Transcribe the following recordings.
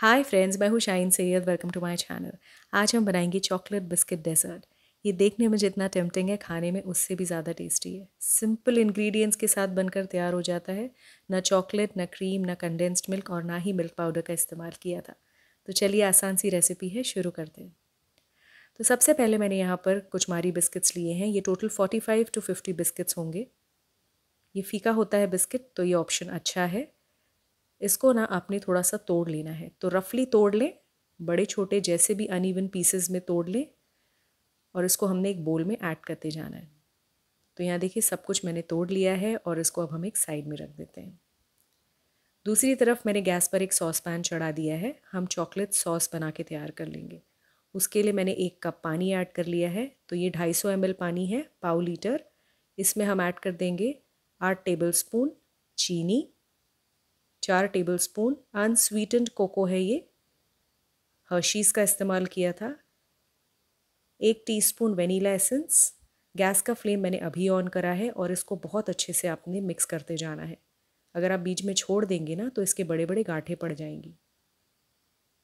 हाय friends मैं हूँ Shine Syed welcome to my channel आज हम बनाएंगे चॉकलेट बिस्किट डेजर्ट ये देखने में जितना टेम्पटिंग है खाने में उससे भी ज़्यादा टेस्टी है सिंपल इंग्रेडिएंट्स के साथ बनकर तैयार हो जाता है ना चॉकलेट ना क्रीम ना कंडेंस्ड मिल्क और ना ही मिल्क पाउडर का इस्तेमाल किया था तो चलिए आसान सी रेसिपी है शुरू करते हैं तो सबसे पहले मैंने यहाँ पर कुछ मारी बिस्किट्स लिए हैं ये total forty five to fifty biscuits होंगे ये फीका होता है बिस्किट तो ये ऑप्शन अच्छा है इसको ना आपने थोड़ा सा तोड़ लेना है तो रफली तोड़ लें बड़े छोटे जैसे भी अन ईवन पीसेज में तोड़ लें और इसको हमने एक बोल में ऐड करते जाना है तो यहाँ देखिए सब कुछ मैंने तोड़ लिया है और इसको अब हम एक साइड में रख देते हैं दूसरी तरफ मैंने गैस पर एक सॉस पैन चढ़ा दिया है हम चॉकलेट सॉस बना के तैयार कर लेंगे उसके लिए मैंने एक कप पानी ऐड कर लिया है तो ये 250 सौ पानी है पाव लीटर इसमें हम ऐड कर देंगे आठ टेबल स्पून चीनी चार टेबल स्पून अनस्वीटेंड कोको है ये हर्शीज़ का इस्तेमाल किया था एक टीस्पून वनीला एसेंस गैस का फ्लेम मैंने अभी ऑन करा है और इसको बहुत अच्छे से आपने मिक्स करते जाना है अगर आप बीच में छोड़ देंगे ना तो इसके बड़े बड़े गांठे पड़ जाएंगी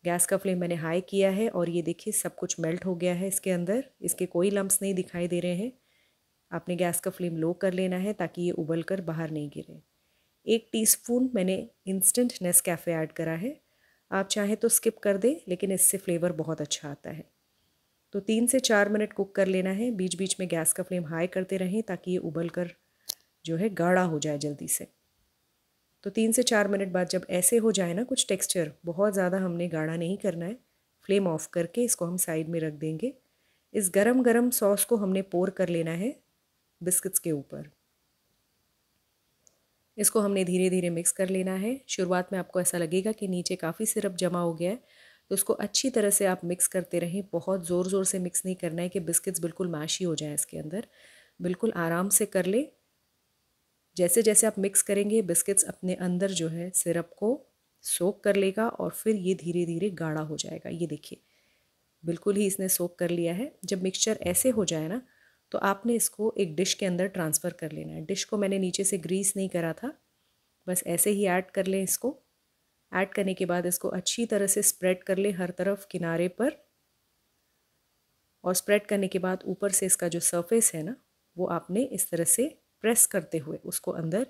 गैस का फ्लेम मैंने हाई किया है और ये देखिए सब कुछ मेल्ट हो गया है इसके अंदर इसके कोई लम्ब नहीं दिखाई दे रहे हैं आपने गैस का फ्लेम लो कर लेना है ताकि ये उबल कर बाहर नहीं गिरे एक टीस्पून मैंने इंस्टेंट नेस कैफ़े ऐड करा है आप चाहें तो स्किप कर दें लेकिन इससे फ्लेवर बहुत अच्छा आता है तो तीन से चार मिनट कुक कर लेना है बीच बीच में गैस का फ्लेम हाई करते रहें ताकि ये उबल कर जो है गाढ़ा हो जाए जल्दी से तो तीन से चार मिनट बाद जब ऐसे हो जाए ना कुछ टेक्सचर बहुत ज़्यादा हमने गाढ़ा नहीं करना है फ्लेम ऑफ करके इसको हम साइड में रख देंगे इस गरम गरम सॉस को हमने पोर कर लेना है बिस्किट्स के ऊपर इसको हमने धीरे धीरे मिक्स कर लेना है शुरुआत में आपको ऐसा लगेगा कि नीचे काफ़ी सिरप जमा हो गया है तो उसको अच्छी तरह से आप मिक्स करते रहें बहुत ज़ोर ज़ोर से मिक्स नहीं करना है कि बिस्किट्स बिल्कुल माशी हो जाएँ इसके अंदर बिल्कुल आराम से कर ले जैसे जैसे आप मिक्स करेंगे बिस्किट्स अपने अंदर जो है सिरप को सोक कर लेगा और फिर ये धीरे धीरे गाढ़ा हो जाएगा ये देखिए बिल्कुल ही इसने सोक कर लिया है जब मिक्सचर ऐसे हो जाए ना तो आपने इसको एक डिश के अंदर ट्रांसफ़र कर लेना है डिश को मैंने नीचे से ग्रीस नहीं करा था बस ऐसे ही ऐड कर लें इसको ऐड करने के बाद इसको अच्छी तरह से स्प्रेड कर लें हर तरफ किनारे पर और स्प्रेड करने के बाद ऊपर से इसका जो सरफेस है ना वो आपने इस तरह से प्रेस करते हुए उसको अंदर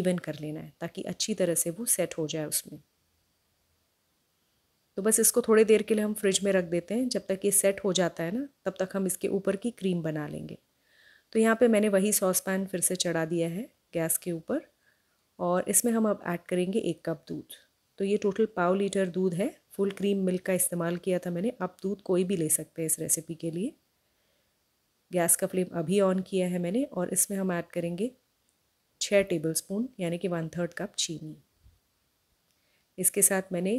इवन कर लेना है ताकि अच्छी तरह से वो सेट हो जाए उसमें तो बस इसको थोड़ी देर के लिए हम फ्रिज में रख देते हैं जब तक ये सेट हो जाता है ना तब तक हम इसके ऊपर की क्रीम बना लेंगे तो यहाँ पे मैंने वही सॉस पैन फिर से चढ़ा दिया है गैस के ऊपर और इसमें हम अब ऐड करेंगे एक कप दूध तो ये टोटल पाव लीटर दूध है फुल क्रीम मिल्क का इस्तेमाल किया था मैंने आप दूध कोई भी ले सकते हैं इस रेसिपी के लिए गैस का फ्लेम अभी ऑन किया है मैंने और इसमें हम ऐड करेंगे छः टेबल स्पून यानी कि वन थर्ड कप चीनी इसके साथ मैंने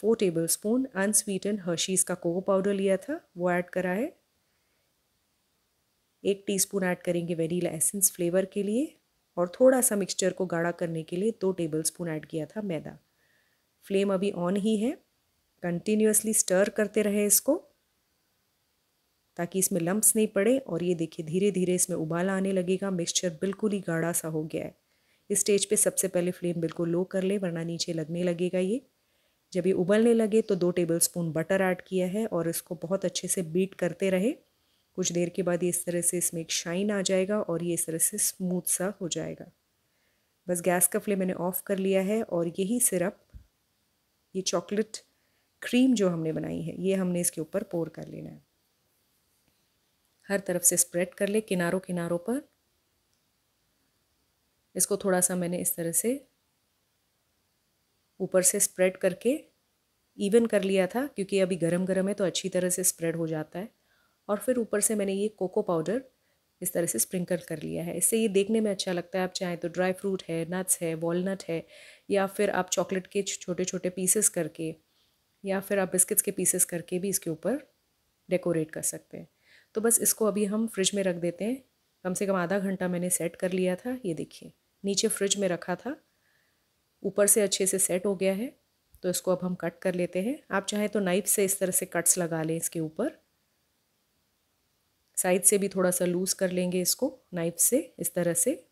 four tablespoon unsweetened Hershey's का कोको पाउडर लिया था वो ऐड करा है एक टीस्पून ऐड करेंगे वेनीला एसेंस फ्लेवर के लिए और थोड़ा सा मिक्सचर को गाढ़ा करने के लिए दो टेबल स्पून ऐड किया था मैदा फ्लेम अभी ऑन ही है कंटिन्यूसली स्टर करते रहे इसको ताकि इसमें लम्ब्स नहीं पड़े और ये देखिए धीरे धीरे इसमें उबाल आने लगेगा मिक्सचर बिल्कुल ही गाढ़ा सा हो गया है इस स्टेज पे सबसे पहले फ्लेम बिल्कुल लो कर ले वरना नीचे लगने लगेगा ये जब ये उबलने लगे तो दो टेबल स्पून बटर ऐड किया है और इसको बहुत अच्छे से बीट करते रहे कुछ देर के बाद ये इस तरह से इसमें एक शाइन आ जाएगा और ये इस तरह से स्मूथ सा हो जाएगा बस गैस का फ्लेम मैंने ऑफ़ कर लिया है और यही सिरप ये चॉकलेट क्रीम जो हमने बनाई है ये हमने इसके ऊपर पोर कर लेना है हर तरफ से स्प्रेड कर ले किनारों किनारों पर इसको थोड़ा सा मैंने इस तरह से ऊपर से स्प्रेड करके इवन कर लिया था क्योंकि अभी गरम गरम है तो अच्छी तरह से स्प्रेड हो जाता है और फिर ऊपर से मैंने ये कोको पाउडर इस तरह से स्प्रिंकल कर लिया है इससे ये देखने में अच्छा लगता है आप चाहें तो ड्राई फ्रूट है नट्स है वॉलनट है या फिर आप चॉकलेट के छोटे छोटे पीसेस करके या फिर आप बिस्किट्स के पीसेस करके भी इसके ऊपर डेकोरेट कर सकते हैं तो बस इसको अभी हम फ्रिज में रख देते हैं कम से कम आधा घंटा मैंने सेट कर लिया था ये देखिए नीचे फ्रिज में रखा था ऊपर से अच्छे से सेट हो गया है तो इसको अब हम कट कर लेते हैं आप चाहें तो नाइफ से इस तरह से कट्स लगा लें इसके ऊपर साइड से भी थोड़ा सा लूज़ कर लेंगे इसको नाइफ से इस तरह से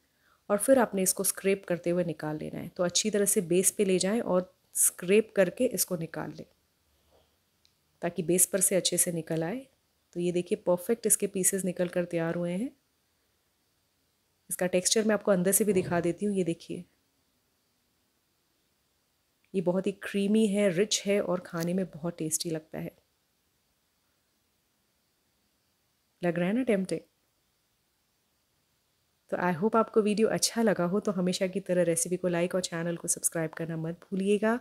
और फिर आपने इसको स्क्रेप करते हुए निकाल लेना है तो अच्छी तरह से बेस पे ले जाएं और स्क्रेप करके इसको निकाल लें ताकि बेस पर से अच्छे से निकल आए तो ये देखिए परफेक्ट इसके पीसेस निकल कर तैयार हुए हैं इसका टेक्सचर मैं आपको अंदर से भी दिखा देती हूँ ये देखिए ये बहुत ही क्रीमी है रिच है और खाने में बहुत टेस्टी लगता है लग रहा है ना टेम्पटिंग तो आई होप आपको वीडियो अच्छा लगा हो तो हमेशा की तरह रेसिपी को लाइक और चैनल को सब्सक्राइब करना मत भूलिएगा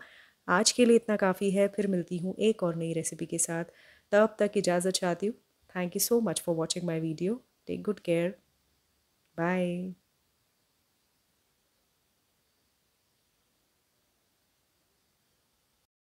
आज के लिए इतना काफ़ी है फिर मिलती हूँ एक और नई रेसिपी के साथ तब तक इजाज़त चाहती हूँ thank you so much for watching my video take good care bye